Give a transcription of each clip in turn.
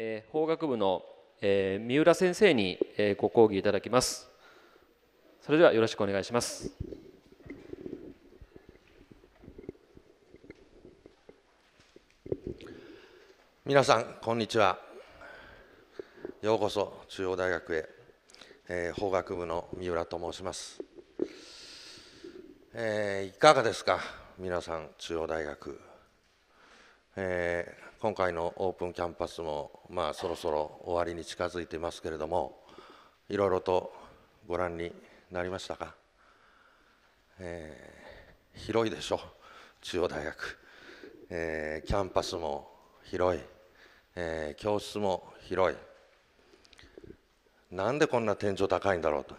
えー、法学部の、えー、三浦先生に、えー、ご講義いただきますそれではよろしくお願いしますみなさんこんにちはようこそ中央大学へ、えー、法学部の三浦と申します、えー、いかがですか皆さん中央大学えー、今回のオープンキャンパスも、まあ、そろそろ終わりに近づいていますけれどもいろいろとご覧になりましたか、えー、広いでしょ中央大学、えー、キャンパスも広い、え教室も広いなんでこんな天井高いんだろうと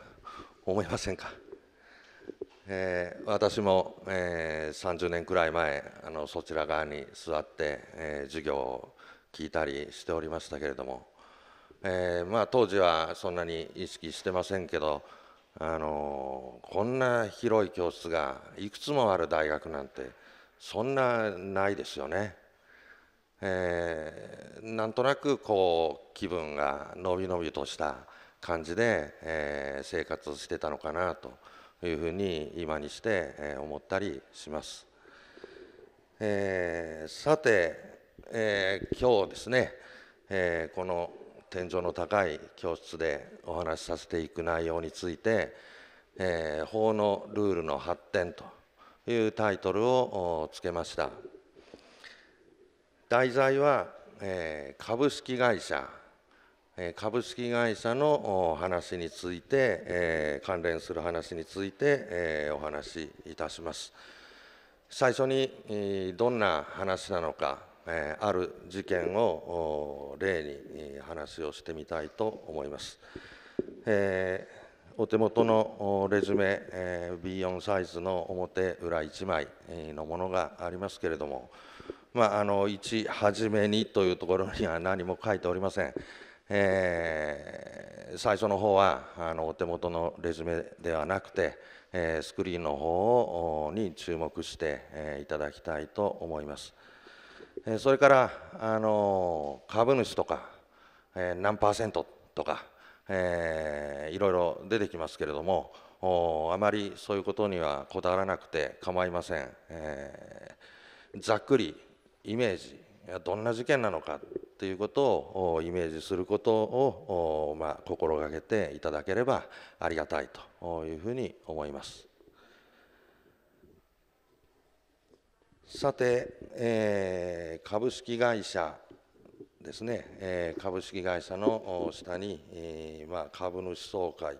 思いませんかえー、私も、えー、30年くらい前あのそちら側に座って、えー、授業を聞いたりしておりましたけれども、えー、まあ、当時はそんなに意識してませんけど、あのこんな広い教室がいくつもある大学なんてそんなないですよね。えー、なんとなくこう気分がのびのびとした感じで、えー、生活してたのかなと。いうふうに今にして思ったりします。えー、さて、えー、今日ですね、えー、この天井の高い教室でお話しさせていく内容について「えー、法のルールの発展」というタイトルをつけました題材は、えー、株式会社株式会社の話について、関連する話についてお話しいたします。最初にどんな話なのか、ある事件を例に話をしてみたいと思います。お手元のレジュメ B4 サイズの表裏1枚のものがありますけれども、まあ、あの1、初めにというところには何も書いておりません。えー、最初の方はあのお手元のレジュメではなくて、えー、スクリーンの方に注目して、えー、いただきたいと思います。えー、それから、あの株主とか、えー、何パーセントとか、えー、いろいろ出てきますけれどもあまりそういうことにはこだわらなくて構いません、えー、ざっくりイメージどんな事件なのかということをイメージすることを、まあ、心がけていただければありがたいというふうに思います。さて、えー、株式会社ですね、えー、株式会社の下に、えー、まあ、株主総会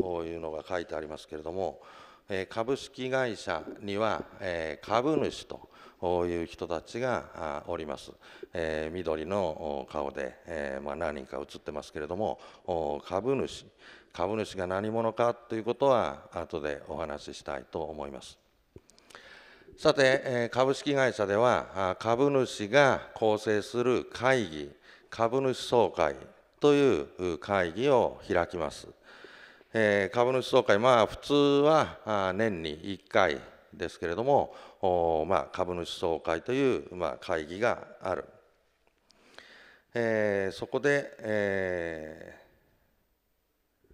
というのが書いてありますけれども、え株式会社には、え株主とこういう人たちがおります、えー、緑の顔で、えー、まあ、何人か写ってますけれども株主株主が何者かということは後でお話ししたいと思いますさて、え株式会社では株主が構成する会議株主総会という会議を開きます、え株主総会まあ普通は年に1回ですけれども、まあ、株主総会という、まあ、会議がある、えー、そこで、えー、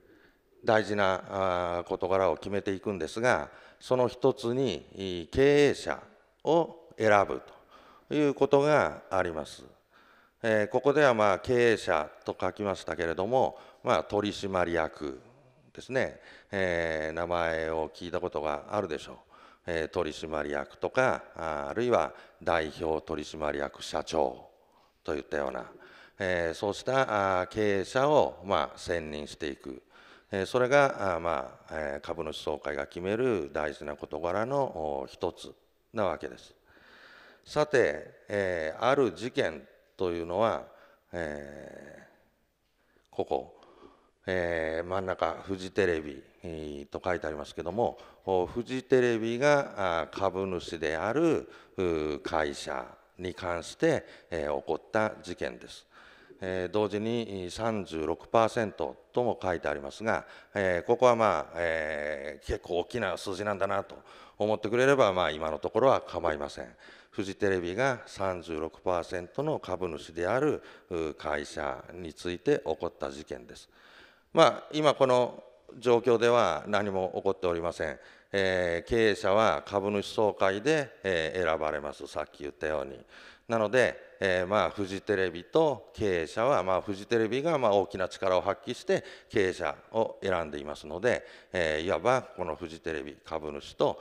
大事な事柄を決めていくんですがその一つに経営者を選ぶということがあります。えー、ここではまあ経営者と書きましたけれども、まあ、取締役ですね、えー、名前を聞いたことがあるでしょう。え取締役とかあるいは代表取締役社長といったような、えそうした経営者を、ま選任していく、えそれがまあ、株主総会が決める大事な事柄の一つなわけです。さて、えある事件というのは、えここえー、真ん中フジテレビ、えー、と書いてありますけどもフジテレビが株主である会社に関して、えー、起こった事件です。えー、同時に36%とも書いてありますが、えー、ここはまあ、えー、結構大きな数字なんだなと思ってくれれば、まあ、今のところは構いません。フジテレビが36%の株主である会社について起こった事件です。まあ、今この状況では何も起こっておりません。えー、経営者は株主総会で、えー、選ばれます、さっき言ったように。なので、えー、まあ、フジテレビと経営者は、まあ、フジテレビがまあ大きな力を発揮して経営者を選んでいますので、えいわばこのフジテレビ株主と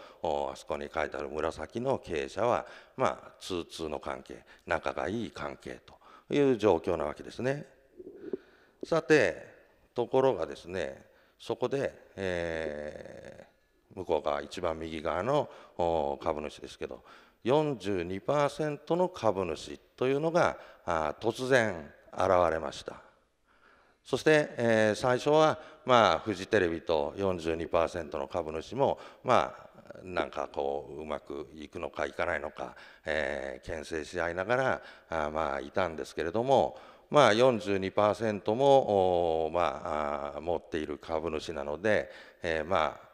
あそこに書いてある紫の経営者は、まあ、通通の関係仲がいい関係という状況なわけですね。さてところがですねそこで、えー、向こう側一番右側の株主ですけど42%の株主というのが突然現れましたそして、えー、最初は、まあ、フジテレビと42%の株主も、まあ、なんかこううまくいくのかいかないのか、えー、牽制し合いながらあまあいたんですけれどもまあ、42%も、まあ、持っている株主なので、えー、まあ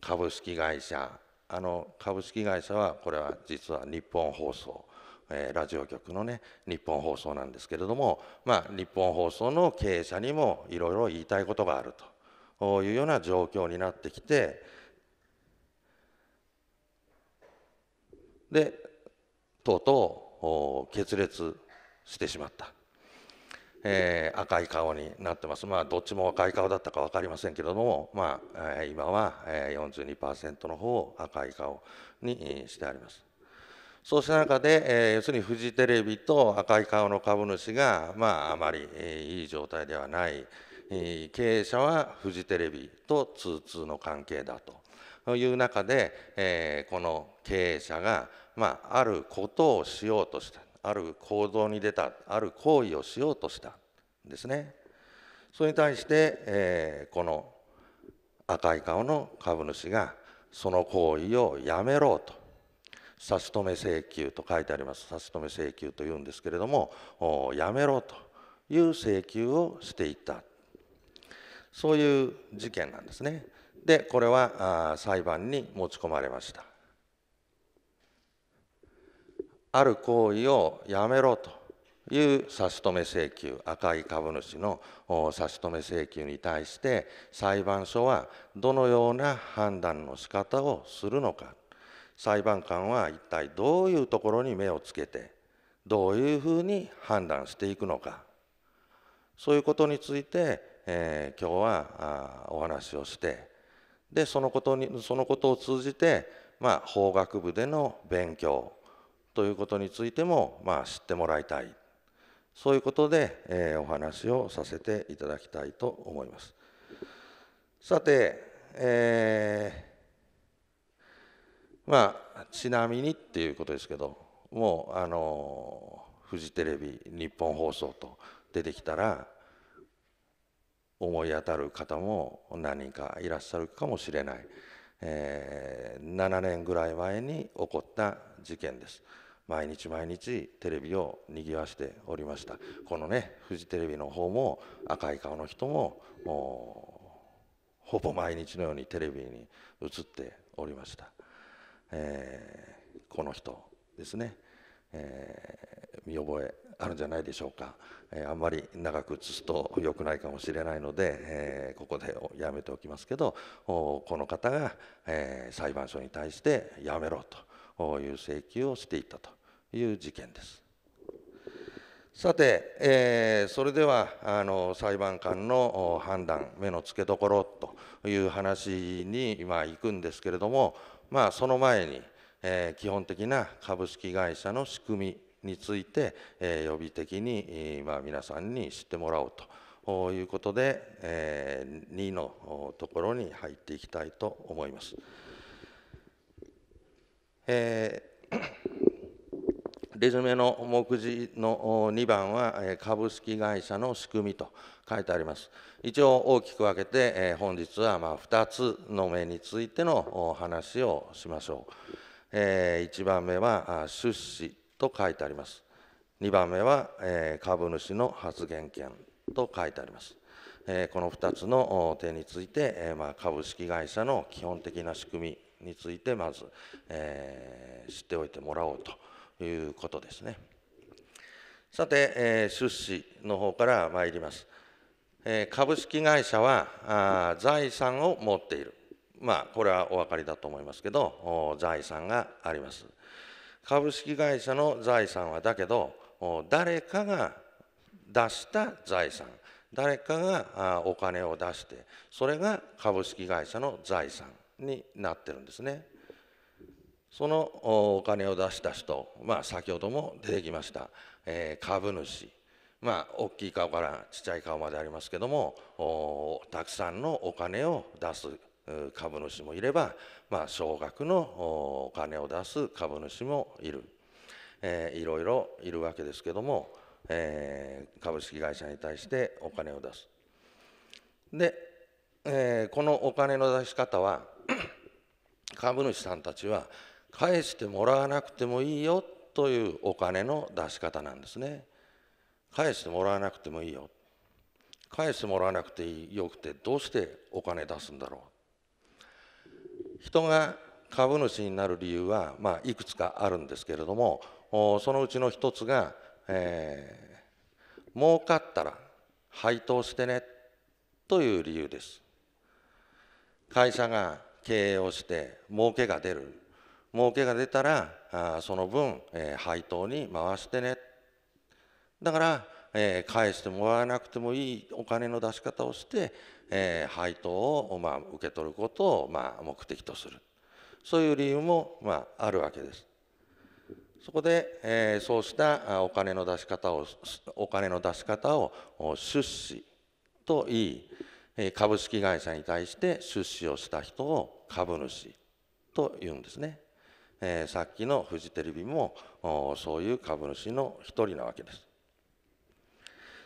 株式会社あの株式会社はこれは実は日本放送、えー、ラジオ局のね日本放送なんですけれども、まあ、日本放送の経営者にもいろいろ言いたいことがあるというような状況になってきてでとうとう決裂してしまったえー、赤い顔になってます、まあ、どっちも赤い顔だったか分かりませんけれども、まあ、今は42%の方を赤い顔にしてあります。そうした中で、えー、要するにフジテレビと赤い顔の株主が、まあ、あまり、えー、いい状態ではない、えー、経営者はフジテレビと通通の関係だという中で、えー、この経営者が、まあ、あることをしようとしたある行動に出たある行為をしようとしたんですねそれに対して、えー、この赤い顔の株主がその行為をやめろと差し止め請求と書いてあります差し止め請求というんですけれどもやめろという請求をしていったそういう事件なんですねでこれは裁判に持ち込まれましたある行為をやめろという差し止め請求赤い株主の差し止め請求に対して裁判所はどのような判断の仕方をするのか裁判官は一体どういうところに目をつけてどういうふうに判断していくのかそういうことについて、えー、今日はお話をしてでそのことにそのことを通じて、まあ、法学部での勉強ということについても、まあ、知ってもらいたいそういうことで、えー、お話をさせていただきたいと思います。さて、えー、まあちなみにっていうことですけどもうあのフジテレビ日本放送と出てきたら思い当たる方も何人かいらっしゃるかもしれない、えー、7年ぐらい前に起こった事件です。毎日毎日テレビを賑わしておりましたこのねフジテレビの方も赤い顔の人もほぼ毎日のようにテレビに映っておりました、えー、この人ですね、えー、見覚えあるんじゃないでしょうか、えー、あんまり長く映すと良くないかもしれないので、えー、ここでやめておきますけどこの方が、え裁判所に対してやめろという請求をしていたという事件です。さて、えー、それではあの裁判官の判断目のつけどころという話に今行くんですけれども、まあ、その前に、えー、基本的な株式会社の仕組みについて、えー、予備的に、えまあ、皆さんに知ってもらおうということで、え2のところに入っていきたいと思います。えー、レジュメの目次の2番は、え株式会社の仕組みと書いてあります。一応大きく分けて、えー、本日はまあ2つの目についての話をしましょう。えー、1番目は出資と書いてあります。2番目は、え株主の発言権と書いてあります。えこの2つの点について、えま株式会社の基本的な仕組みについてまず、えー、知っておいてもらおうということですね。さて、えー、出資の方から参ります。えー、株式会社はあ財産を持っている。まあ、これはお分かりだと思いますけど、財産があります。株式会社の財産はだけど、誰かが出した財産、誰かがお金を出して、それが株式会社の財産になってるんですね。そのお金を出した人、まあ、先ほども出てきました、えー、株主、まあ、大きい顔からちっちゃい顔までありますけどもたくさんのお金を出す株主もいれば、まあ、少額のお金を出す株主もいる、えー、いろいろいるわけですけども、えー、株式会社に対してお金を出す。で、えー、このお金の出し方は株主さんたちは返してもらわなくてもいいよというお金の出し方なんですね。返してもらわなくてもいいよ。返してもらわなくてよくてどうしてお金出すんだろう。人が株主になる理由は、まあ、いくつかあるんですけれどもそのうちの一つが、えー、儲かったら配当してねという理由です。会社が経営をして儲けが出る儲けが出たらあその分、え配当に回してねだから、え返してもらわなくてもいいお金の出し方をして、え配当を、まあ、受け取ることを、まあ、目的とするそういう理由も、まあ、あるわけです。そこで、えそうしたお金の出し方をお金の出し方を出資といい株式会社に対して出資をした人を株主というんですね、えー、さっきのフジテレビもそういう株主の一人なわけです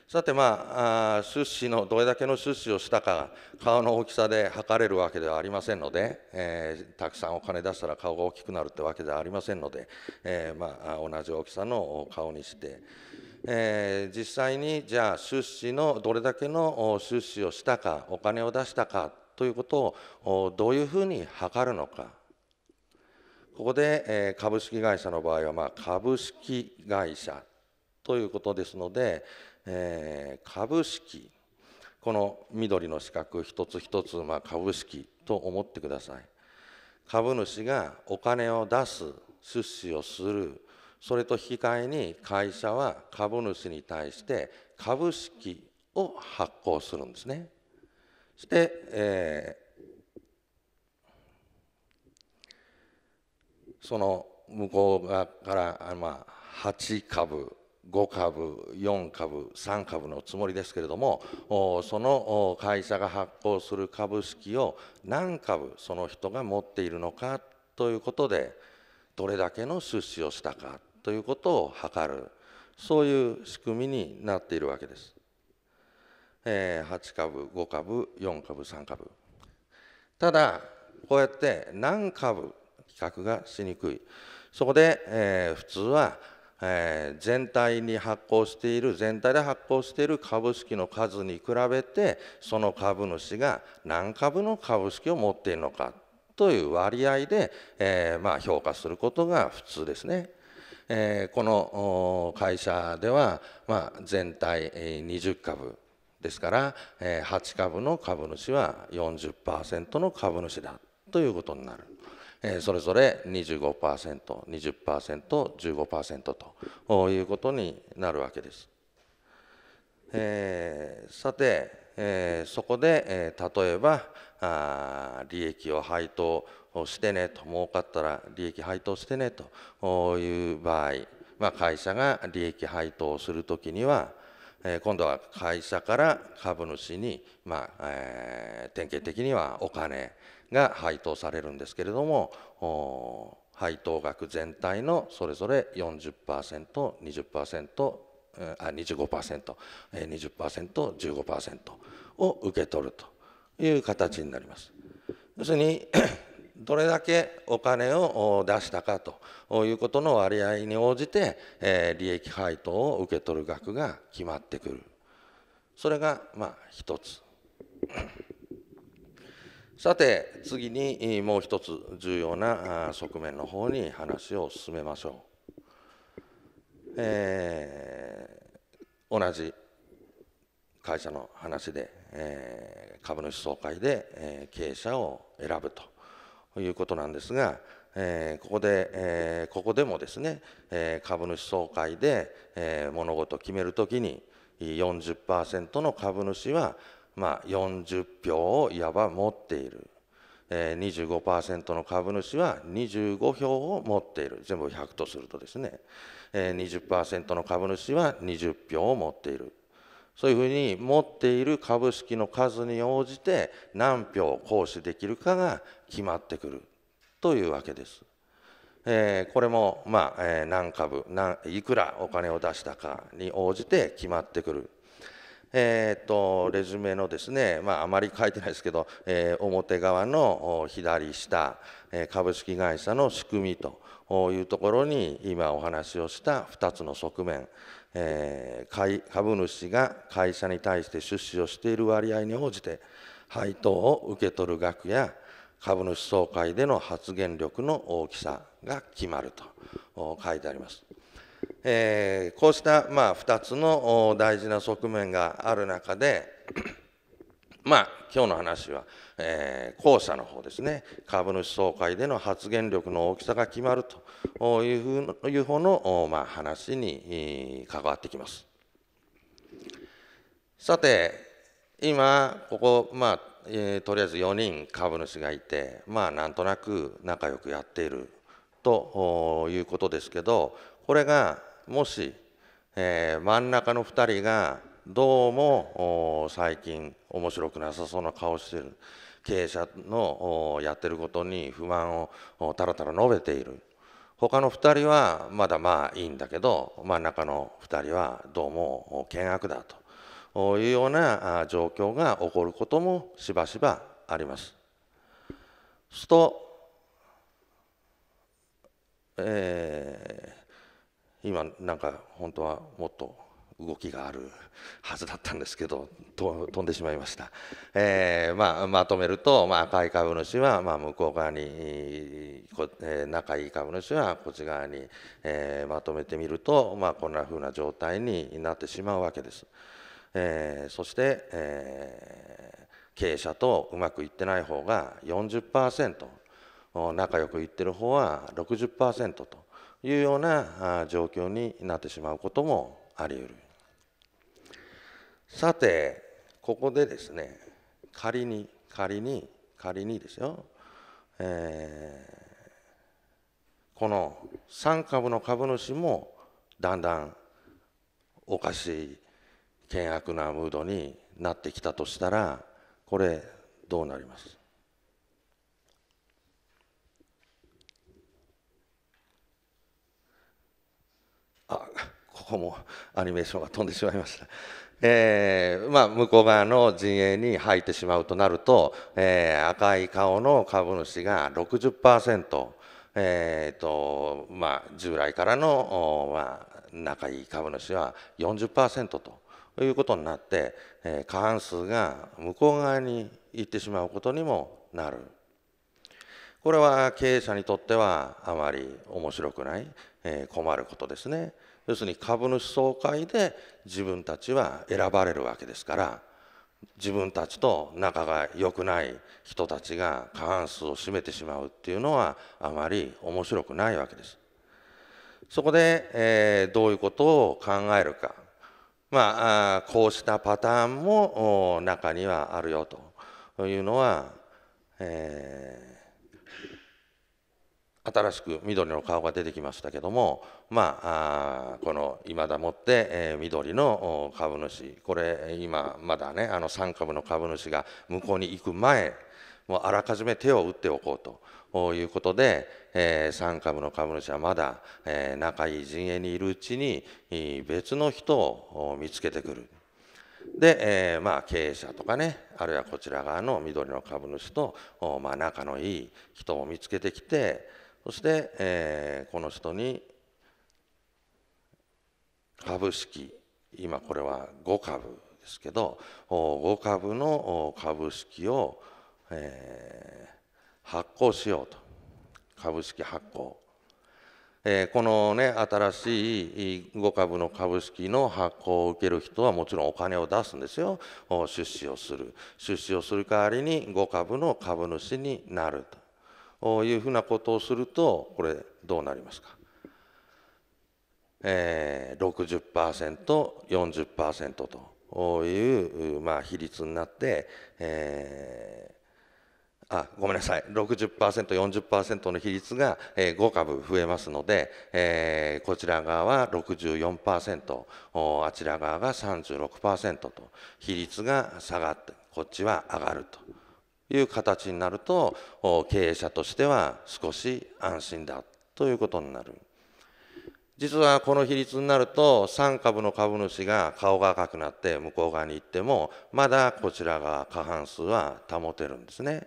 さてまあ出資のどれだけの出資をしたか顔の大きさで測れるわけではありませんので、えー、たくさんお金出したら顔が大きくなるってわけではありませんので、えー、まあ、同じ大きさの顔にして、えー、実際にじゃあ出資のどれだけの出資をしたかお金を出したかということをどういうふうに測るのかここで株式会社の場合はま株式会社ということですので株式この緑の四角一つ一つま株式と思ってください株主がお金を出す出資をするそれと引き換えに会社は株主に対して株式を発行するんですね。そして、えー、その向こう側からまあ8株5株4株3株のつもりですけれどもその会社が発行する株式を何株その人が持っているのかということでどれだけの出資をしたかということを測るそういう仕組みになっているわけです。えー、8株5株4株3株ただこうやって何株比較がしにくいそこで、えー、普通は、えー、全体に発行している全体で発行している株式の数に比べてその株主が何株の株式を持っているのかという割合で、えー、まあ、評価することが普通ですね。えこの会社では、まあ、全体20株ですから、えー、8株の株主は40%の株主だということになる、えー、それぞれ 25%20%15% ということになるわけです。えー、さて、えー、そこで、えー、例えばあ利益を配当してねと儲かったら利益配当してねという場合、まあ、会社が利益配当をするときには今度は会社から株主に、まあえー、典型的にはお金が配当されるんですけれども配当額全体のそれぞれ 40%20% 25%20%15% 5を受け取るという形になります。要するにどれだけお金を出したかということの割合に応じて、え利益配当を受け取る額が決まってくるそれがまあ一つ さて次にもう一つ重要な側面の方に話を進めましょう、えー、同じ会社の話で、え株主総会で、え経営者を選ぶということなんですが、えー、ここで、えー、ここでもですね、えー、株主総会で、えー、物事を決めるときに40%の株主は、まあ、40票をいわば持っている、えー、25%の株主は25票を持っている全部100とするとですね、えー、20%の株主は20票を持っているそういうふうに持っている株式の数に応じて何票行使できるかが決まってくるというわけです。えー、これも、まあえ何株何いくらお金を出したかに応じて決まってくる。えーと、レジュメのですね、まあ、あまり書いてないですけど、えー、表側の左下、株式会社の仕組みというところに今お話をした2つの側面えー、株主が会社に対して出資をしている割合に応じて配当を受け取る額や株主総会での発言力の大きさが決まると書いてあります。えー、こうした、まあ、2つの大事な側面がある中でまあ今日の話は、えー、後者の方ですね株主総会での発言力の大きさが決まるというふいう方の、まあ、話に関わってきます。さて今ここ、まあえー、とりあえず4人株主がいてまあなんとなく仲良くやっているということですけどこれがもし、えー、真ん中の2人がどうも最近面白くなさそうな顔してる経営者のやってることに不満をたらたら述べている他の2人はまだまあいいんだけど真ん中の2人はどうも険悪だというような状況が起こることもしばしばあります。すと、えー、今なんか本当はもっと動きがあるはずだったんですけど飛んでしまいました、えー、まあ、まとめると、まあ、赤い株主は、まあ、向こう側にこ、えー、仲いい株主はこっち側に、えー、まとめてみると、まあ、こんなふうな状態になってしまうわけです、えそして、え経営者とうまくいってない方が40%仲良くいってる方は60%というような状況になってしまうこともあり得る。さてここでですね仮に仮に仮にですよ、えー、この3株の株主もだんだんおかしい険悪なムードになってきたとしたらこれどうなりますあここもアニメーションが飛んでしまいました。えーまあ、向こう側の陣営に入ってしまうとなると、えー、赤い顔の株主が60%、えーとまあ、従来からの、まあ、仲いい株主は40%ということになって、えー、過半数が向こう側に行ってしまうことにもなる。これは経営者にとってはあまり面白くない、えー、困ることですね。要するに株主総会で自分たちは選ばれるわけですから自分たちと仲が良くない人たちが過半数を占めてしまうっていうのはあまり面白くないわけです。そこで、えー、どういうことを考えるか、まあ、こうしたパターンも中にはあるよというのは、えー新しく緑の顔が出てきましたけども、まあ、あこの今だもって、えー、緑の株主これ今まだねあの3株の株主が向こうに行く前もうあらかじめ手を打っておこうということで、えー、3株の株主はまだ、えー、仲いい陣営にいるうちに別の人を見つけてくる。で、えー、まあ経営者とかねあるいはこちら側の緑の株主と、まあ、仲のいい人を見つけてきてそして、えー、この人に株式今これは5株ですけど5株の株式を、えー、発行しようと株式発行、えー、このね新しい5株の株式の発行を受ける人はもちろんお金を出すんですよ出資をする出資をする代わりに5株の株主になるというふうなことをするとこれどうなりますか、えー、60%40% という、まあ、比率になって、えー、あごめんなさい 60%40% の比率が、えー、5株増えますので、えー、こちら側は64%あちら側が36%と比率が下がってこっちは上がると。いう形になると経営者としては少し安心だということになる実はこの比率になると3株の株主が顔が赤くなって向こう側に行ってもまだこちらが過半数は保てるんですね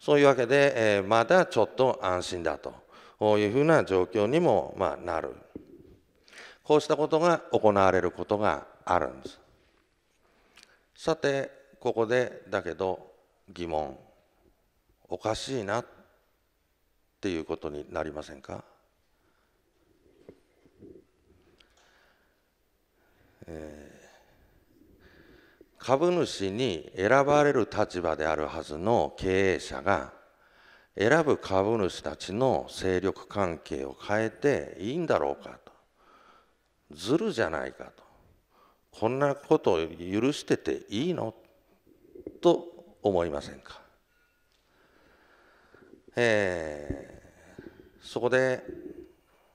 そういうわけで、えまだちょっと安心だというふうな状況にも、まなるこうしたことが行われることがあるんですさてここでだけど疑問おかしいなっていうことになりませんか、えー、株主に選ばれる立場であるはずの経営者が選ぶ株主たちの勢力関係を変えていいんだろうかとずるじゃないかとこんなことを許してていいのと思いませんか、えー、そこで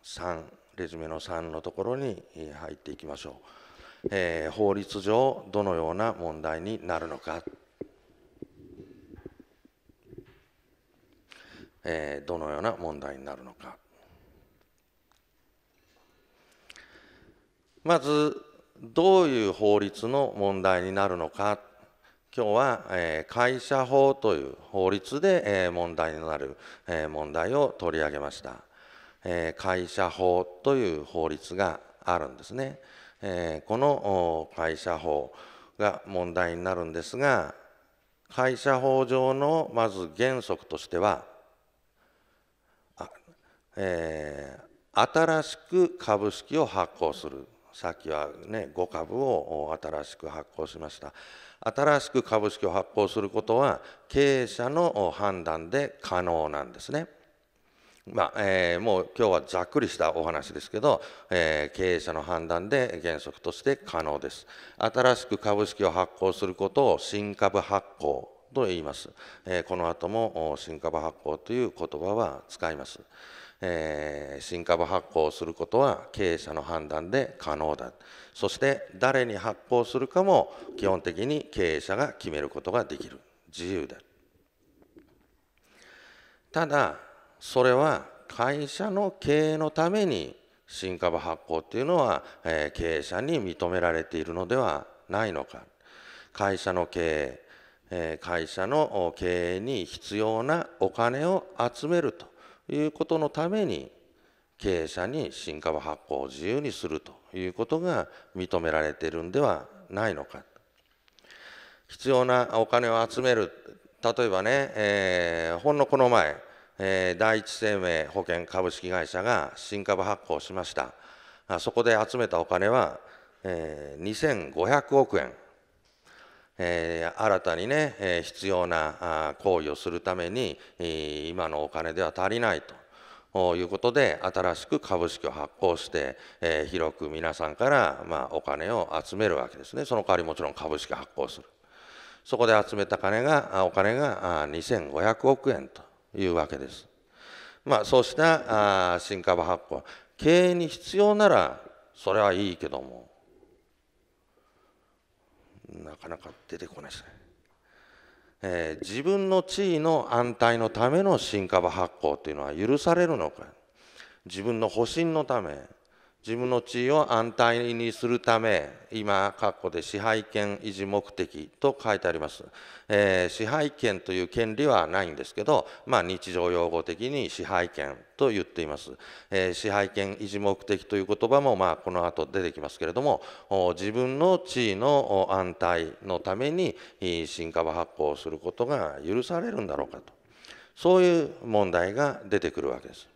3レジュメの3のところに入っていきましょう、えー、法律上どのような問題になるのか、えー、どのような問題になるのかまずどういう法律の問題になるのか今日は、え会社法という法律で、え問題になる、え問題を取り上げました、え会社法という法律があるんですね、えこの会社法が問題になるんですが会社法上のまず原則としてはえ新しく株式を発行するさっきはね5株を新しく発行しました新しく株式を発行することは経営者の判断で可能なんですね。まあえー、もう今日はざっくりしたお話ですけど、えー、経営者の判断で原則として可能です新しく株式を発行することを新株発行と言います、えー、この後も新株発行という言葉は使いますえー、新株発行することは経営者の判断で可能だそして誰に発行するかも基本的に経営者が決めることができる自由だただそれは会社の経営のために新株発行っていうのは、えー、経営者に認められているのではないのか会社の経営、え会社の経営に必要なお金を集めるということのために経営者に新株発行を自由にするということが認められているんではないのか必要なお金を集める例えばね、えー、ほんのこの前、えー、第一生命保険株式会社が新株発行しましたあそこで集めたお金は、えー、2500億円え新たにね、え必要な行為をするために、今のお金では足りないと。いうことで新しく株式を発行して、え広く皆さんから、まあ、お金を集めるわけですねその代わりもちろん株式発行するそこで集めた金がお金が2500億円というわけです、まあ、そうした新株発行経営に必要ならそれはいいけどもなかなか出てこないですね、えー、自分の地位の安泰のための新株発行というのは許されるのか自分の保身のため自分の地位を安泰にするため今括弧で支配権維持目的と書いてあります、えー、支配権という権利はないんですけど、まあ、日常用語的に支配権と言っています、えー、支配権維持目的という言葉もまあこの後出てきますけれども自分の地位の安泰のために新株発行することが許されるんだろうかとそういう問題が出てくるわけです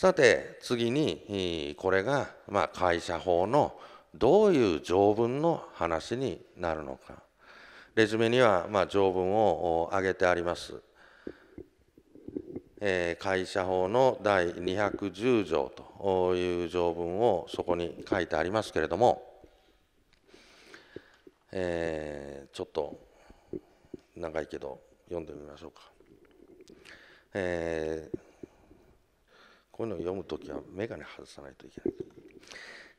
さて次にこれがま会社法のどういう条文の話になるのかレジュメにはま条文を挙げてあります、え会社法の第210条という条文をそこに書いてありますけれども、えちょっと長いけど読んでみましょうか。えーこういうのを読むときは眼鏡外さないといけない。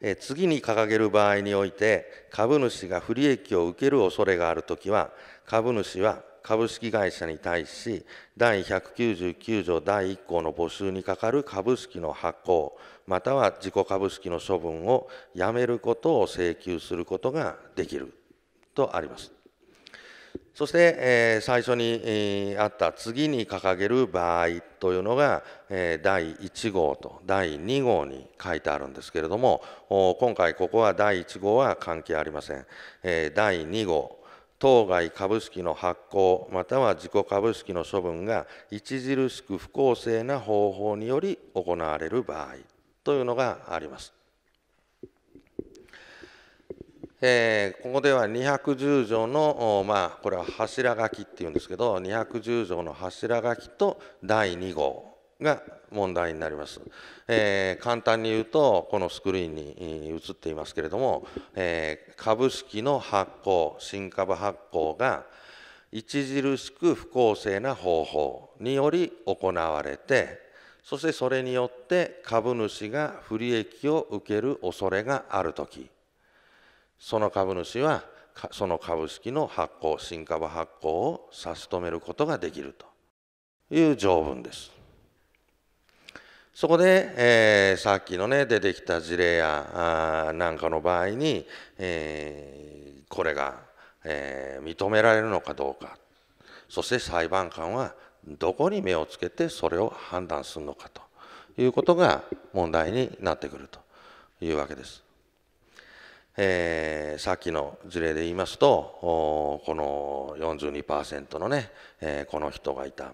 え次に掲げる場合において株主が不利益を受ける恐れがあるときは株主は株式会社に対し第199条第1項の募集に係る株式の発行または自己株式の処分をやめることを請求することができるとあります。そして、えー、最初に、えー、あった次に掲げる場合というのが、えー、第1号と第2号に書いてあるんですけれども今回ここは第1号は関係ありません、え第2号当該株式の発行または自己株式の処分が著しく不公正な方法により行われる場合というのがありますえー、ここでは210条の、まあ、これは柱書きっていうんですけど210条の柱書きと第2号が問題になります、えー、簡単に言うとこのスクリーンに映っていますけれども、えー、株式の発行新株発行が著しく不公正な方法により行われてそしてそれによって株主が不利益を受ける恐れがあるとき。その株主はその株式の発行新株発行を差し止めることができるという条文です。そこで、えー、さっきのね出てきた事例やあなんかの場合に、えー、これが、えー、認められるのかどうかそして裁判官はどこに目をつけてそれを判断するのかということが問題になってくるというわけです。えー、さっきの事例で言いますとこの42%のね、えー、この人がいた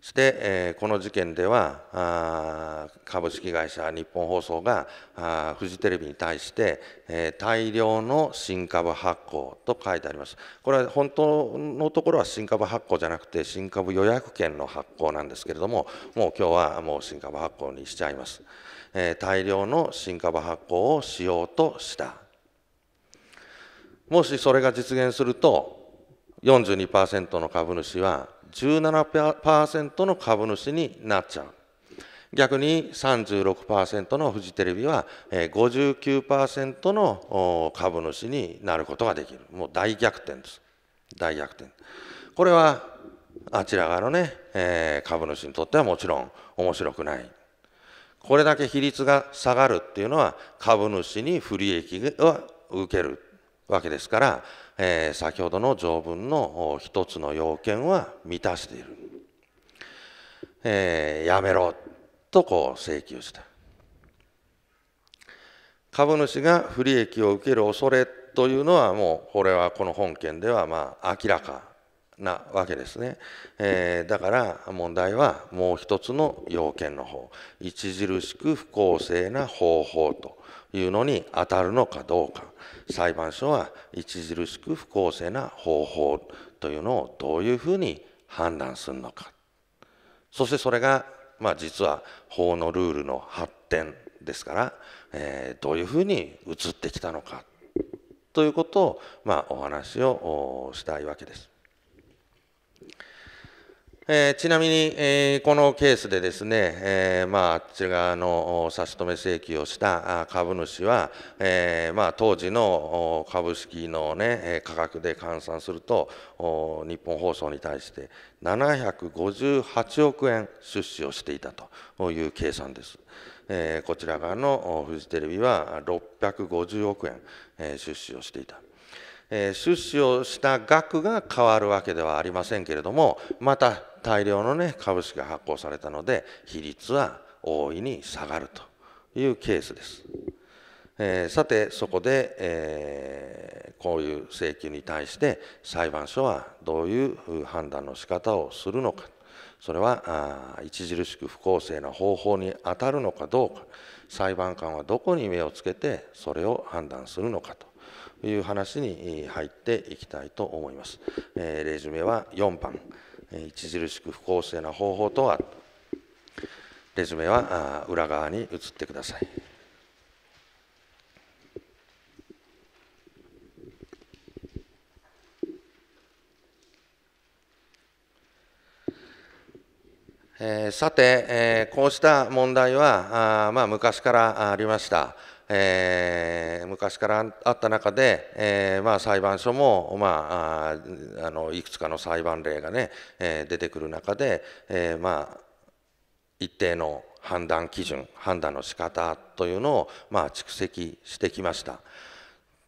そして、えー、この事件では株式会社日本放送がフジテレビに対して、えー、大量の新株発行と書いてありますこれは本当のところは新株発行じゃなくて新株予約権の発行なんですけれどももう今日はもう新株発行にしちゃいます、え大量の新株発行をしようとしたもしそれが実現すると42%の株主は17%の株主になっちゃう逆に36%のフジテレビは59%の株主になることができるもう大逆転です大逆転これはあちら側のね、株主にとってはもちろん面白くないこれだけ比率が下がるっていうのは株主に不利益を受けるわけですから、えー、先ほどの条文の一つの要件は満たしている。えー、やめろとこう請求した。株主が不利益を受ける恐れというのはもうこれはこの本件ではまあ明らかなわけですね、えー、だから問題はもう一つの要件の方著しく不公正な方法というのに当たるのかどうか裁判所は著しく不公正な方法というのをどういうふうに判断するのかそしてそれが、まあ、実は法のルールの発展ですから、えー、どういうふうに移ってきたのかということを、まあ、お話をしたいわけです。えー、ちなみに、えー、このケースでですね、えー、まあ、あっち側の差し止め請求をした株主は、えまあ、当時の株式の、ね、価格で換算すると日本放送に対して758億円出資をしていたという計算です。えこちら側のフジテレビは650億円、え出資をしていた。え出資をした額が変わるわけではありませんけれどもまた大量の、ね、株式が発行されたので比率は大いに下がるというケースです。えー、さてそこで、えー、こういう請求に対して裁判所はどういう判断の仕方をするのかそれはあ著しく不公正な方法に当たるのかどうか裁判官はどこに目をつけてそれを判断するのかという話に入っていきたいと思います。えー、レジュメは4番、著しく不公正な方法とは、レジュメは裏側に移ってください。えー、さて、えー、こうした問題はあ、まあ、昔からありました。えー、昔からあった中で、えーまあ、裁判所も、まあ、あのいくつかの裁判例がね、えー、出てくる中で、えーまあ、一定の判断基準判断の仕方というのを、まあ、蓄積してきました。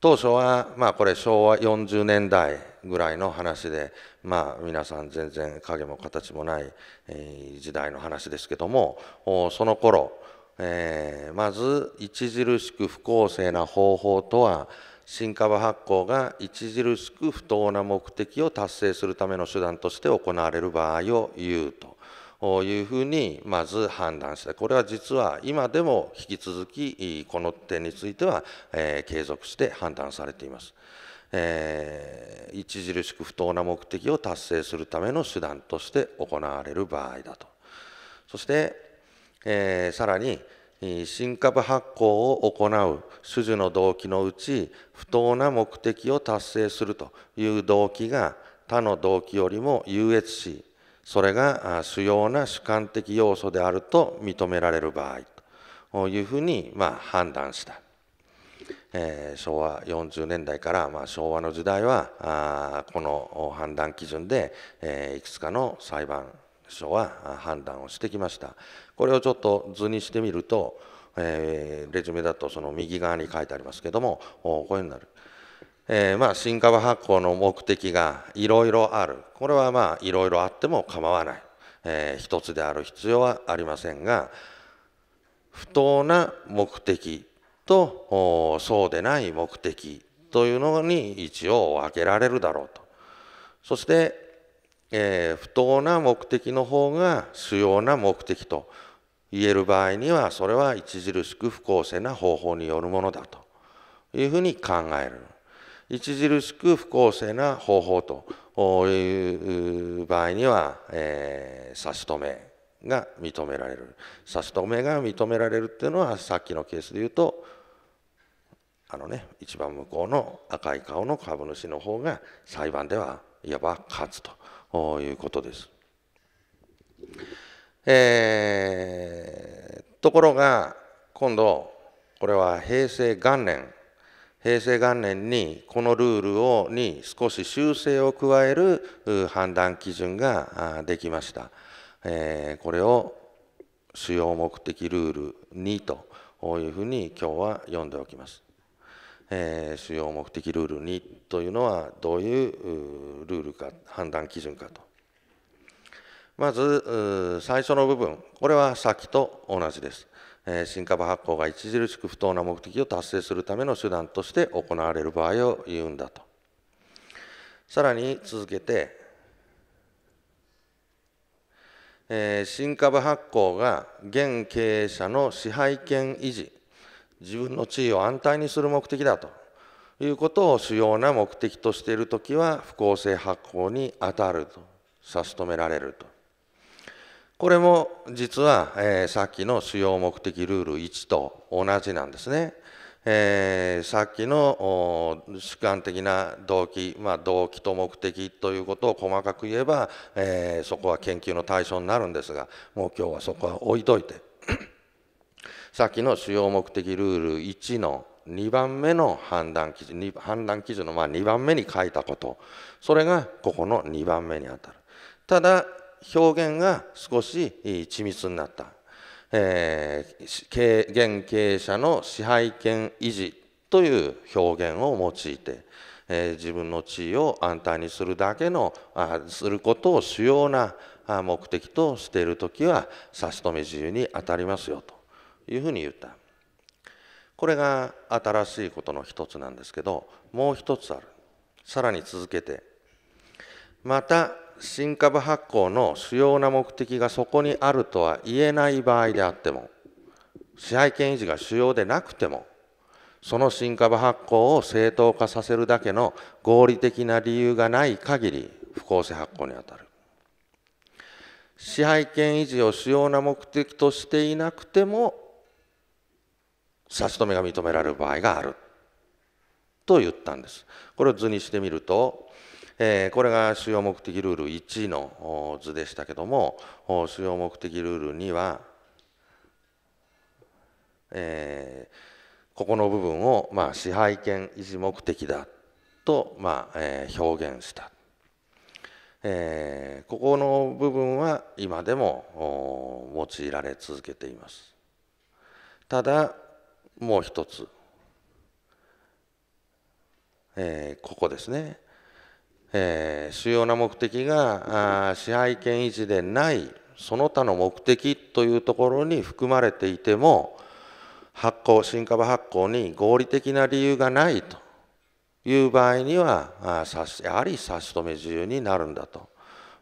当初は、まあ、これ昭和40年代ぐらいの話で、まあ、皆さん全然影も形もない、えー、時代の話ですけどもその頃えー、まず著しく不公正な方法とは新株発行が著しく不当な目的を達成するための手段として行われる場合を言うというふうにまず判断してこれは実は今でも引き続きこの点については、えー、継続して判断されています。えー、著しく不当な目的を達成するための手段として行われる場合だと。そしてえー、さらに新株発行を行う種々の動機のうち不当な目的を達成するという動機が他の動機よりも優越しそれが主要な主観的要素であると認められる場合というふうにま判断した、えー、昭和40年代からま昭和の時代はこの判断基準で、えいくつかの裁判書は判断をしてきましたこれをちょっと図にしてみると、えー、レジュメだとその右側に書いてありますけどもこういうになる、えー、まあ新株発行の目的がいろいろあるこれはまあいろいろあっても構わない、えー、一つである必要はありませんが不当な目的とそうでない目的というのに一応分けられるだろうとそしてえー、不当な目的の方が主要な目的と言える場合にはそれは著しく不公正な方法によるものだというふうに考える著しく不公正な方法という場合には、えー、差し止めが認められる差し止めが認められるっていうのはさっきのケースで言うとあのね一番向こうの赤い顔の株主の方が裁判ではいわば勝つとということです。えー、ところが今度これは平成元年平成元年にこのルールをに少し修正を加える判断基準ができました。えー、これを主要目的ルール2というふうに今日は読んでおきます。えー、主要目的ルール2というのはどういうルールか判断基準かとまず最初の部分これは先と同じです、えー、新株発行が著しく不当な目的を達成するための手段として行われる場合を言うんだとさらに続けて、えー、新株発行が現経営者の支配権維持自分の地位を安泰にする目的だということを主要な目的としている時は不公正発行に当たると差し止められるとこれも実は、えー、さっきの主要目的ルール1と同じなんですね。えー、さっきの主観的な動機、まあ、動機と目的ということを細かく言えば、えー、そこは研究の対象になるんですがもう今日はそこは置いといてさっきの主要目的ルール1の2番目の判断基準判断基準のま2番目に書いたことそれがここの2番目にあたるただ表現が少し緻密になった、えー、現経営者の支配権維持という表現を用いて、えー、自分の地位を安泰にするだけのあすることを主要な目的としている時は差し止め自由に当たりますよというふうに言ったこれが新しいことの一つなんですけどもう一つあるさらに続けてまた新株発行の主要な目的がそこにあるとは言えない場合であっても支配権維持が主要でなくてもその新株発行を正当化させるだけの合理的な理由がない限り不公正発行にあたる支配権維持を主要な目的としていなくても差し止めが認められる場合があると言ったんです。これを図にしてみると、えー、これが主要目的ルール1の図でしたけども主要目的ルール2は、えー、ここの部分を、まあ、支配権維持目的だと、まあえー、表現した。えー、ここの部分は今でも用いられ続けています。ただもう一つ、えー、ここですね、えー、主要な目的が支配権維持でないその他の目的というところに含まれていても発行新株発行に合理的な理由がないという場合にはあやはり差し止め自由になるんだと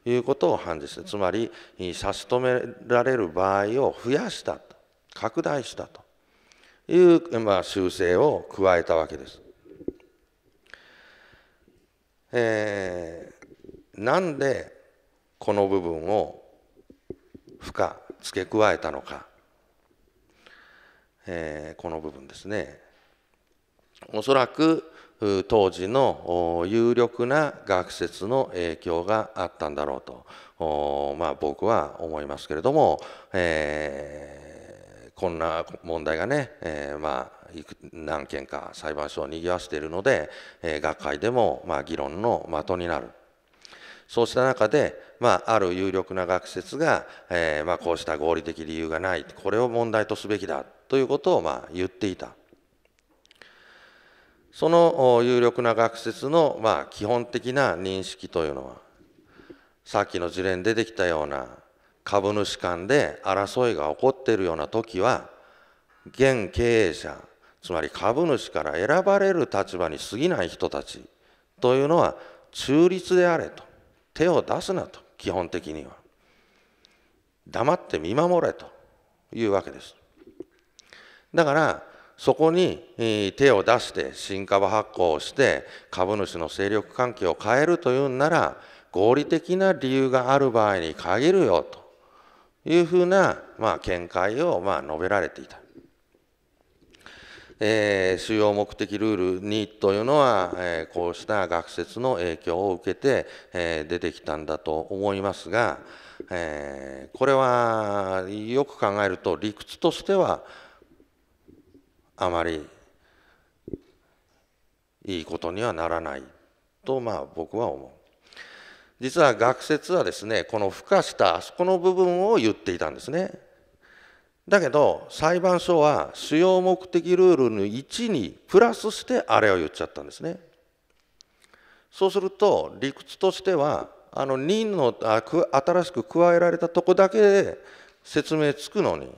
いうことを判事してつまり差し止められる場合を増やした拡大したという、まあ、修正を加えたわけです。えー、なんでこの部分を付加付け加えたのか、えー、この部分ですねおそらく当時の有力な学説の影響があったんだろうとまあ、僕は思いますけれども、えーこんな問題がね、えー、まあ何件か裁判所をぎわしているので、えー、学会でもまあ議論の的になる。そうした中で、まあ、ある有力な学説が、えー、まあ、こうした合理的理由がないこれを問題とすべきだということをまあ言っていたその有力な学説のまあ基本的な認識というのはさっきの事例に出てきたような株主間で争いが起こっているような時は現経営者つまり株主から選ばれる立場に過ぎない人たちというのは中立であれと手を出すなと基本的には黙って見守れというわけですだからそこに手を出して新株発行をして株主の勢力関係を変えるというんなら合理的な理由がある場合に限るよというふうな、まあ、見解を、まあ、述べられていた。えー、主要目的ルール2というのは、えー、こうした学説の影響を受けて、えー、出てきたんだと思いますが、えー、これはよく考えると理屈としてはあまりいいことにはならないと、まあ、僕は思う。実は学説はですねこの孵化したあそこの部分を言っていたんですねだけど裁判所は主要目的ルールの1にプラスしてあれを言っちゃったんですねそうすると理屈としてはあの2のあ新しく加えられたとこだけで説明つくのに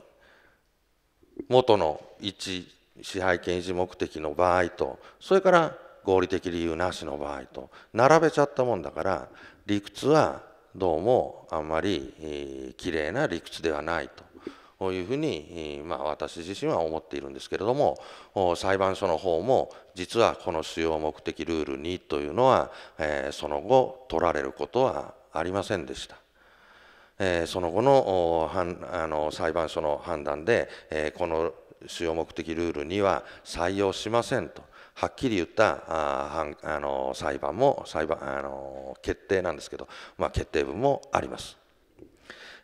元の1支配権維持目的の場合とそれから合理的理由なしの場合と並べちゃったもんだから理屈はどうもあんまり、綺麗な理屈ではないと。いうふうに、まあ、私自身は思っているんですけれども裁判所の方も実はこの主要目的ルール2というのは、えー、その後取られることはありませんでした。えー、その後のあの裁判所の判断で、えー、この主要目的ルールには採用しませんとはっきり言ったああの裁判も裁判あの決定なんですけど、まあ、決定文もあります。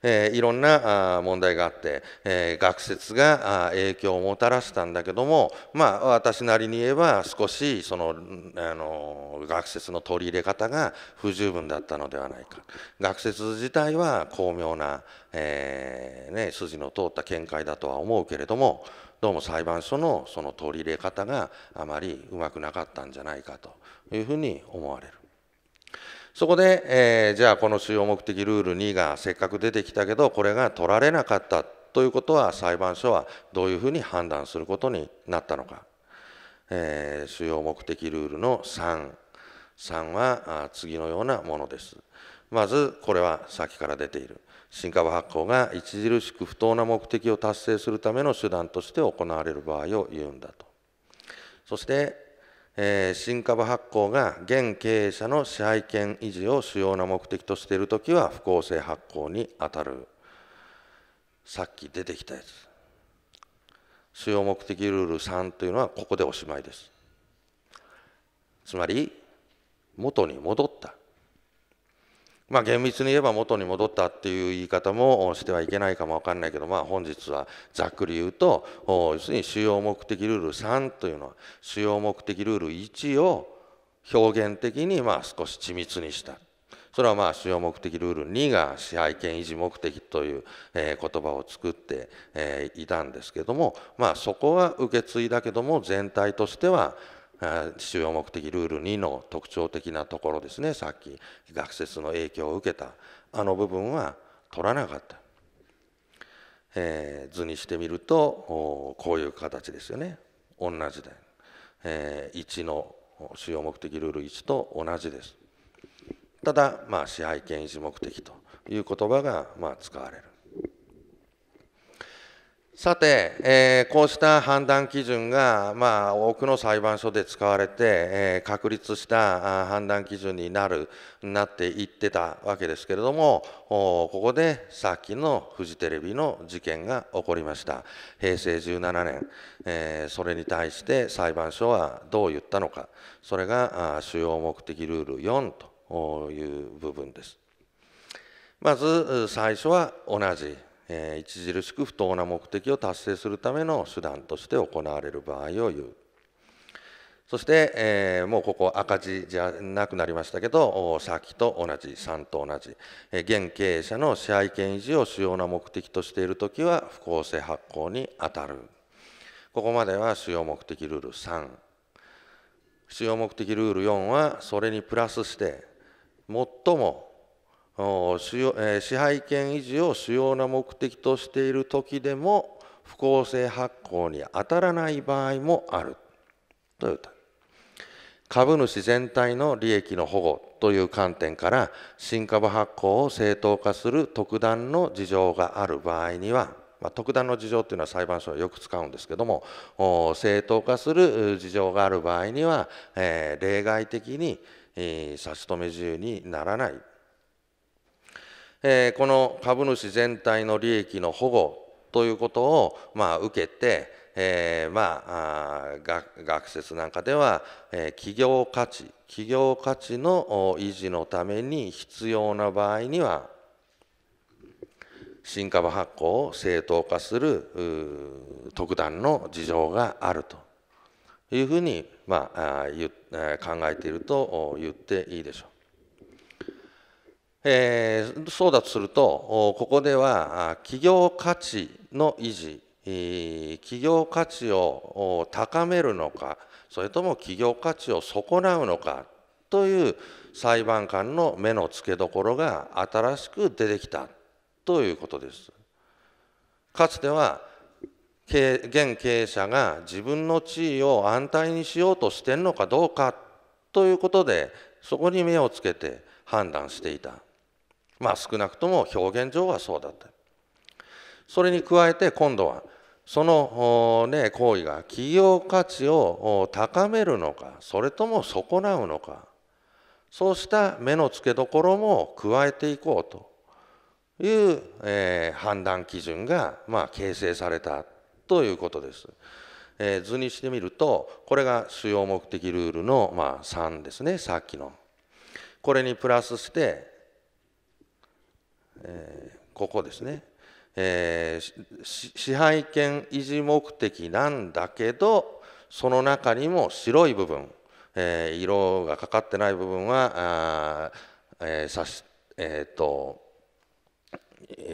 えー、いろんな問題があって、えー、学説が影響をもたらしたんだけども、まあ、私なりに言えば少しその、あの学説の取り入れ方が不十分だったのではないか学説自体は巧妙な、えーね、筋の通った見解だとは思うけれどもどうも裁判所のその取り入れ方があまりうまくなかったんじゃないかというふうに思われる。そこで、えー、じゃあこの主要目的ルール2がせっかく出てきたけどこれが取られなかったということは裁判所はどういうふうに判断することになったのか、えー、主要目的ルールの3。3は次のようなものです。まずこれは先から出ている。新株発行が著しく不当な目的を達成するための手段として行われる場合を言うんだとそして、えー、新株発行が現経営者の支配権維持を主要な目的としているときは不公正発行に当たるさっき出てきたやつ主要目的ルール3というのはここでおしまいですつまり元に戻ったまあ、厳密に言えば元に戻ったっていう言い方もしてはいけないかもわかんないけど、まあ、本日はざっくり言うと要するに主要目的ルール3というのは主要目的ルール1を表現的にまあ少し緻密にしたそれはまあ主要目的ルール2が支配権維持目的という言葉を作っていたんですけども、まあ、そこは受け継いだけども全体としては主要目的ルール2の特徴的なところですねさっき学説の影響を受けたあの部分は取らなかった、えー、図にしてみるとこういう形ですよね同じで、えー、1の主要目的ルール1と同じですただ、まあ、支配権維持目的という言葉が、まあ、使われるさて、えー、こうした判断基準が、まあ、多くの裁判所で使われて、えー、確立した判断基準になるなっていってたわけですけれどもここでさっきのフジテレビの事件が起こりました平成17年、えー、それに対して裁判所はどう言ったのかそれが主要目的ルール4という部分です。まず最初は同じえー、著しく不当な目的を達成するための手段として行われる場合を言うそして、えー、もうここ赤字じゃなくなりましたけどさっきと同じ3と同じ、えー、現経営者の支配権維持を主要な目的としているときは不公正発行に当たるここまでは主要目的ルール3主要目的ルール4はそれにプラスして最も支配権維持を主要な目的としている時でも不公正発行に当たらない場合もあるという株主全体の利益の保護という観点から新株発行を正当化する特段の事情がある場合には、まあ、特段の事情というのは裁判所はよく使うんですけども正当化する事情がある場合には、えー、例外的に、えー、差し止め自由にならないえこの株主全体の利益の保護ということを、まあ、受けて、えー、まあ学説なんかでは、えー、企業価値企業価値の維持のために必要な場合には新株発行を正当化する特段の事情があるというふうに、まあ、考えていると言っていいでしょう。えー、そうだとするとここでは企業価値の維持、企業価値を高めるのかそれとも企業価値を損なうのかという裁判官の目の付けどころが新しく出てきたということです。かつては現経営者が自分の地位を安泰にしようとしてるのかどうかということでそこに目をつけて判断していたまあ少なくとも表現上はそうだったそれに加えて今度はその、ね、行為が企業価値を高めるのかそれとも損なうのかそうした目の付けどころも加えていこうという、え判断基準が、まあ、形成されたということです。え図にしてみるとこれが主要目的ルールの、まあ、3ですねさっきの。これにプラスして、えー、ここですね、えー、支配権維持目的なんだけどその中にも白い部分、えー、色がかかってない部分はあ、えー、差しえっ、ー、と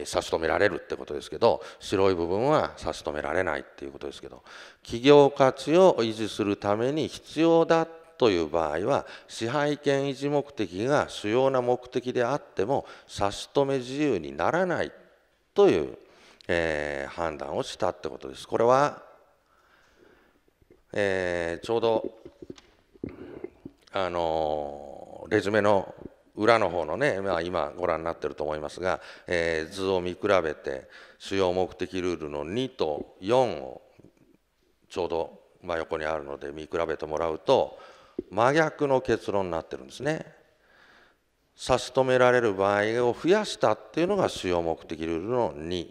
差し止められるってことですけど白い部分は差し止められないっていうことですけど企業価値を維持するために必要だっという場合は支配権維持目的が主要な目的であっても差し止め自由にならないという、えー、判断をしたってことです。これは、えー、ちょうどあのー、レジュメの裏の方のね、まあ、今ご覧になってると思いますが、えー、図を見比べて主要目的ルールの2と4をちょうど真横にあるので見比べてもらうと真逆の結論になってるんですね。差し止められる場合を増やしたっていうのが主要目的ルールの2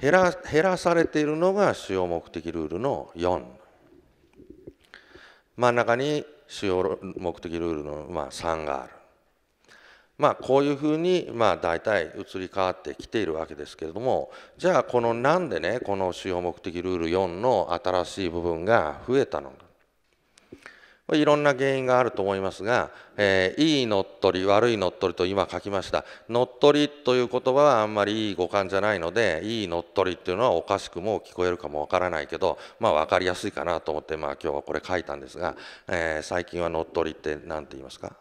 減ら減らされているのが主要目的ルールの4真ん中に主要目的ルールの、ま3がある。まあ、こういうふうに、まあ、大体移り変わってきているわけですけれどもじゃあこのなんでねこの主要目的ルール4の新しい部分が増えたのかこれいろんな原因があると思いますが、えー、いい乗っ取り悪い乗っ取りと今書きました乗っ取りという言葉はあんまりいい語感じゃないのでいい乗っ取りっていうのはおかしくも聞こえるかもわからないけどまあ分かりやすいかなと思って、まあ、今日はこれ書いたんですが、えー、最近は乗っ取りって何て言いますか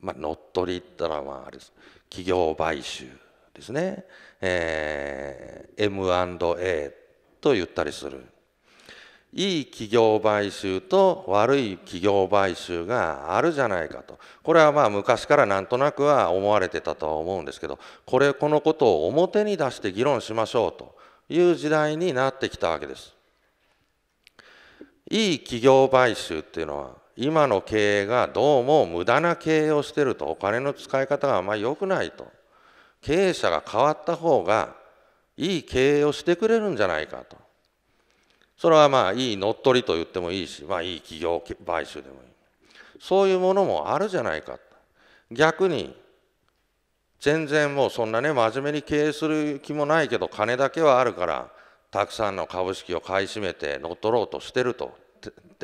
まあ、乗っ取りったらまああれです企業買収ですね、えー、M&A と言ったりするいい企業買収と悪い企業買収があるじゃないかとこれはまあ昔からなんとなくは思われてたとは思うんですけどこれこのことを表に出して議論しましょうという時代になってきたわけです。いい企業買収っていうのは今の経営がどうも無駄な経営をしてるとお金の使い方があまり良くないと経営者が変わった方がいい経営をしてくれるんじゃないかとそれはまあいい乗っ取りと言ってもいいし、まあ、いい企業買収でもいいそういうものもあるじゃないか逆に全然もうそんなね真面目に経営する気もないけど金だけはあるからたくさんの株式を買い占めて乗っ取ろうとしてると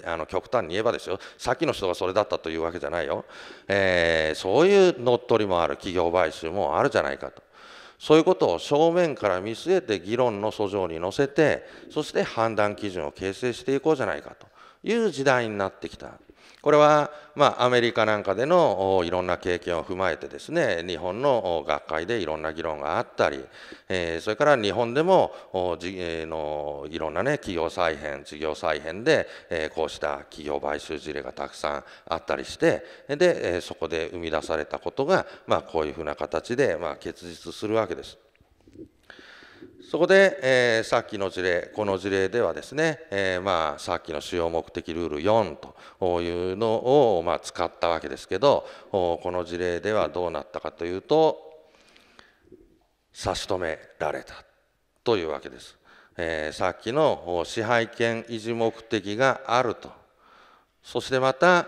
あの極端に言えばですよさっきの人がそれだったというわけじゃないよ、えー、そういう乗っ取りもある企業買収もあるじゃないかとそういうことを正面から見据えて議論の訴状に乗せてそして判断基準を形成していこうじゃないかという時代になってきたこれは、まあ、アメリカなんかでのいろんな経験を踏まえてですね日本の学会でいろんな議論があったり、えそれから日本でもじ、えー、のいろんな、ね、企業再編事業再編で、えこうした企業買収事例がたくさんあったりしてで、えそこで生み出されたことが、まあ、こういうふうな形で、まあ、結実するわけです。そこで、えー、さっきの事例この事例ではですね、えー、まあ、さっきの主要目的ルール4というのを、まあ、使ったわけですけどこの事例ではどうなったかというと差し止められたというわけです。えー、さっきの支配権維持目的があるとそしてまた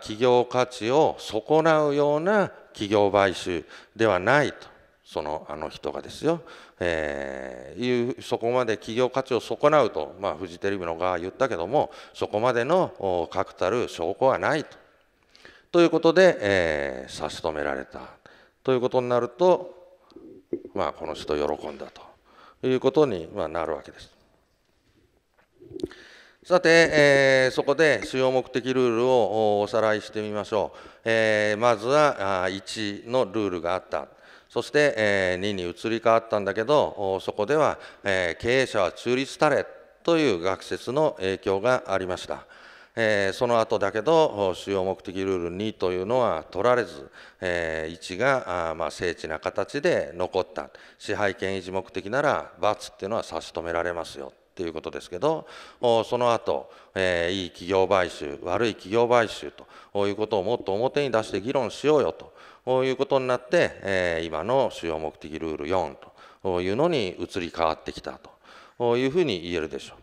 企業価値を損なうような企業買収ではないとそのあの人がですよ、えー、いうそこまで企業価値を損なうと、まあ、フジテレビの側は言ったけどもそこまでの確たる証拠はないと。ということで、えー、差し止められたということになると、まあ、この人喜んだということに、まなるわけです。さて、えー、そこで主要目的ルールをおさらいしてみましょう。えー、まずはあ1のルールがあった。そして、えー、2に移り変わったんだけどそこでは、えー、経営者は中立たれという学説の影響がありました。えー、その後だけど主要目的ルール2というのは取られず、えー、1があ、まあ、精緻な形で残った支配権維持目的なら罰っていうのは差し止められますよということですけどその後、えー、いい企業買収悪い企業買収ということをもっと表に出して議論しようよとういうことになって、え今の主要目的ルール4というのに移り変わってきたというふうに言えるでしょう。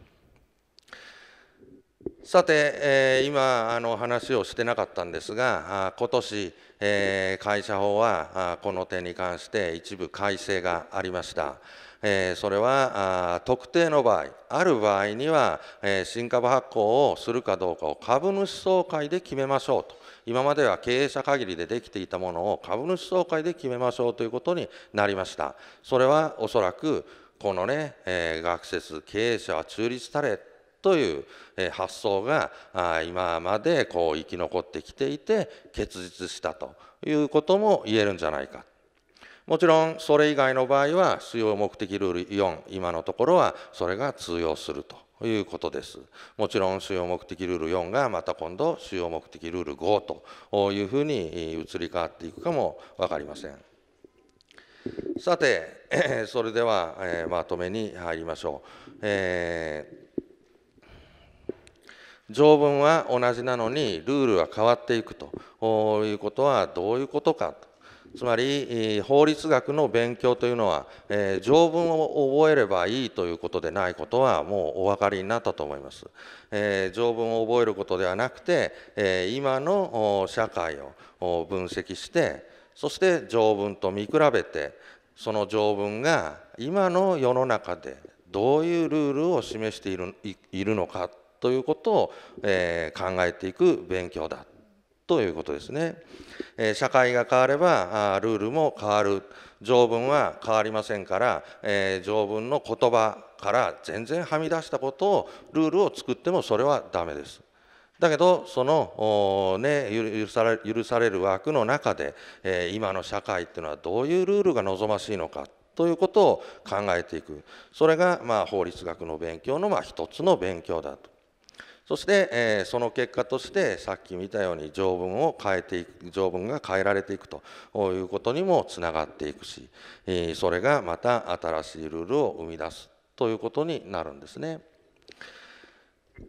さて、え今あの話をしてなかったんですが今年、え会社法はこの点に関して一部改正がありました。えそれは特定の場合ある場合には、え新株発行をするかどうかを株主総会で決めましょうと今までは経営者限りでできていたものを株主総会で決めましょうということになりました。それはおそらくこのね、えー、学説経営者は中立たれという発想が今までこう生き残ってきていて結実したということも言えるんじゃないか。もちろんそれ以外の場合は主要目的ルール4今のところはそれが通用するということです。もちろん主要目的ルール4がまた今度主要目的ルール5というふうに移り変わっていくかも分かりません。さて、それではまとめに入りましょう。えー条文は同じなのにルールは変わっていくということはどういうことかつまり法律学の勉強というのは、えー、条文を覚えればいいということでないことはもうお分かりになったと思います。えー、条文を覚えることではなくて、えー、今の社会を分析してそして条文と見比べてその条文が今の世の中でどういうルールを示しているいるのかということを、え考えていく勉強だということですね。え社会が変わればルールも変わる条文は変わりませんから、え条文の言葉から全然はみ出したことをルールを作ってもそれはだめです。だけどその、ね、許され許される枠の中で、え今の社会っていうのはどういうルールが望ましいのかということを考えていくそれが、まあ、法律学の勉強の、まあ、一つの勉強だと。そして、えその結果としてさっき見たように条文を変えていく条文が変えられていくということにもつながっていくし、えそれがまた新しいルールを生み出すということになるんですね。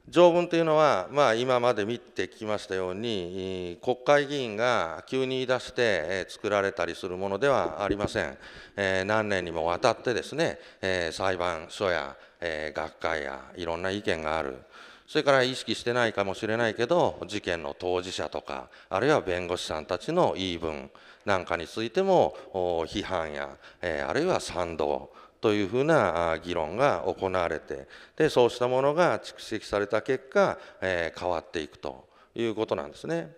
条文というのは、まあ、今まで見てきましたように国会議員が急に言い出して作られたりするものではありません、え何年にもわたってですね、え裁判所や、え学会やいろんな意見があるそれから意識してないかもしれないけど事件の当事者とかあるいは弁護士さんたちの言い分なんかについても批判や、えあるいは賛同というふうな議論が行われてでそうしたものが蓄積された結果、え変わっていくということなんですね。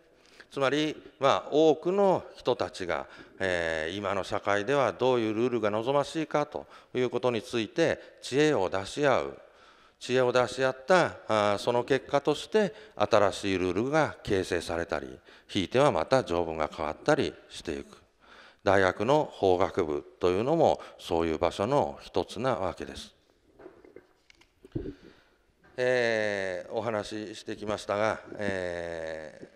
つまり、まあ、多くの人たちが、えー、今の社会ではどういうルールが望ましいかということについて知恵を出し合う知恵を出し合ったその結果として新しいルールが形成されたりひいてはまた条文が変わったりしていく大学の法学部というのもそういう場所の一つなわけです。えー、お話ししてきましたが、え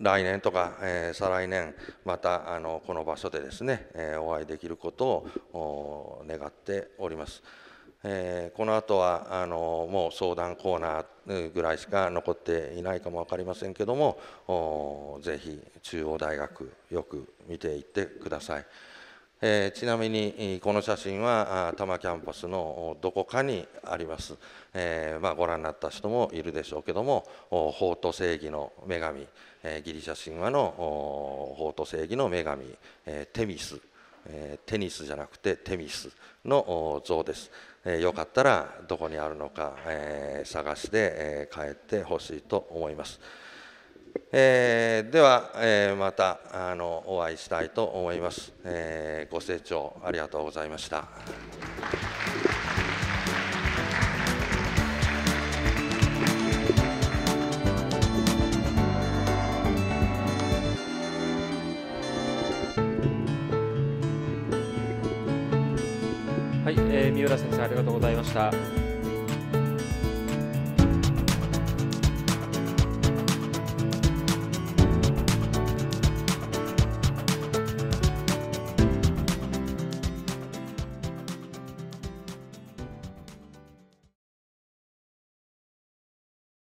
ー、来年とか、えー、再来年またあのこの場所でですね、えお会いできることを願っております。えー、この後はあのもう相談コーナーぐらいしか残っていないかも分かりませんけどもぜひ中央大学よく見ていってください、えー、ちなみにこの写真は多摩キャンパスのどこかにあります、えー、まあ、ご覧になった人もいるでしょうけども法と正義の女神、えギリシャ神話の法と正義の女神、えテミス、えテニスじゃなくてテミスの像ですえー、よかったらどこにあるのか、えー、探して、えー、帰ってほしいと思います。えー、では、えー、またあのお会いしたいと思います、えー、ご清聴ありがとうございました。浦先生ありがとうございました